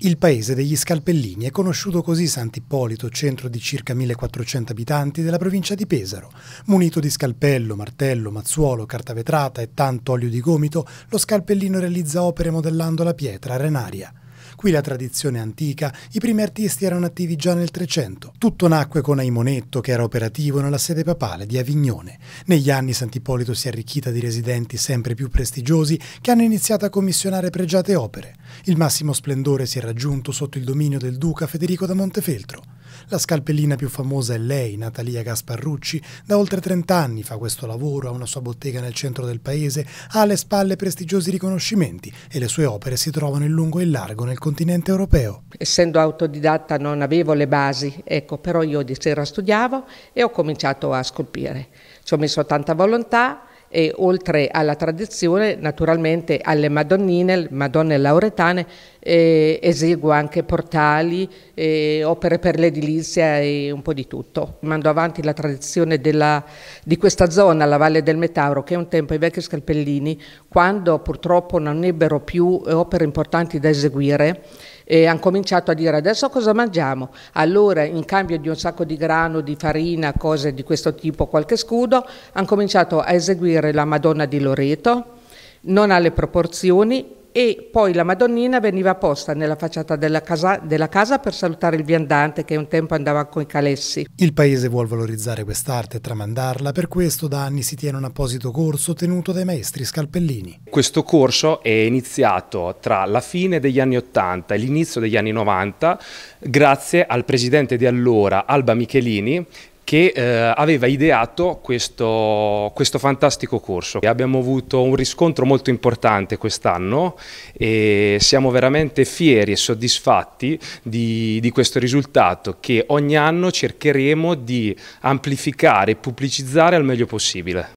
Il paese degli Scalpellini è conosciuto così Sant'Ippolito, centro di circa 1400 abitanti della provincia di Pesaro. Munito di scalpello, martello, mazzuolo, carta vetrata e tanto olio di gomito, lo Scalpellino realizza opere modellando la pietra arenaria. Qui la tradizione è antica, i primi artisti erano attivi già nel 300. Tutto nacque con Aimonetto, che era operativo nella sede papale di Avignone. Negli anni Sant'Ippolito si è arricchita di residenti sempre più prestigiosi che hanno iniziato a commissionare pregiate opere. Il massimo splendore si è raggiunto sotto il dominio del duca Federico da Montefeltro. La scalpellina più famosa è lei, Natalia Gasparrucci. Da oltre 30 anni fa questo lavoro, ha una sua bottega nel centro del paese, ha alle spalle prestigiosi riconoscimenti e le sue opere si trovano in lungo e in largo nel continente europeo. Essendo autodidatta non avevo le basi, ecco, però io di sera studiavo e ho cominciato a scolpire. Ci ho messo tanta volontà, e oltre alla tradizione naturalmente alle Madonnine, Madonne Lauretane, eh, eseguo anche portali, eh, opere per l'edilizia e un po' di tutto. Mando avanti la tradizione della, di questa zona, la Valle del Metauro, che un tempo i vecchi scalpellini, quando purtroppo non ebbero più opere importanti da eseguire, e hanno cominciato a dire adesso cosa mangiamo? Allora in cambio di un sacco di grano, di farina, cose di questo tipo, qualche scudo, hanno cominciato a eseguire la Madonna di Loreto, non alle proporzioni, e poi la Madonnina veniva posta nella facciata della casa, della casa, per salutare il viandante che un tempo andava con i calessi. Il paese vuole valorizzare quest'arte e tramandarla, per questo da anni si tiene un apposito corso tenuto dai maestri scalpellini. Questo corso è iniziato tra la fine degli anni 80 e l'inizio degli anni 90 grazie al presidente di allora Alba Michelini che eh, aveva ideato questo, questo, fantastico corso. Abbiamo avuto un riscontro molto importante quest'anno e siamo veramente fieri e soddisfatti di, di, questo risultato che ogni anno cercheremo di amplificare e pubblicizzare al meglio possibile.